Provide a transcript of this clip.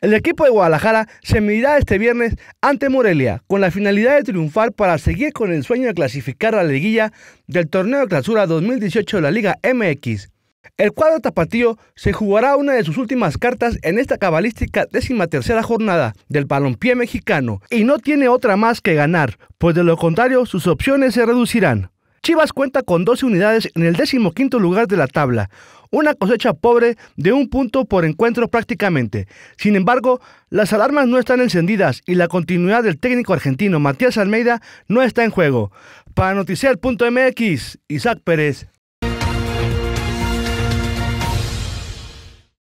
El equipo de Guadalajara se medirá este viernes ante Morelia con la finalidad de triunfar para seguir con el sueño de clasificar a la liguilla del torneo de clausura 2018 de la Liga MX. El cuadro tapatío se jugará una de sus últimas cartas en esta cabalística décima tercera jornada del palompié mexicano y no tiene otra más que ganar, pues de lo contrario sus opciones se reducirán. Chivas cuenta con 12 unidades en el decimoquinto lugar de la tabla, una cosecha pobre de un punto por encuentro prácticamente. Sin embargo, las alarmas no están encendidas y la continuidad del técnico argentino Matías Almeida no está en juego. Para Noticiar.mx, Isaac Pérez.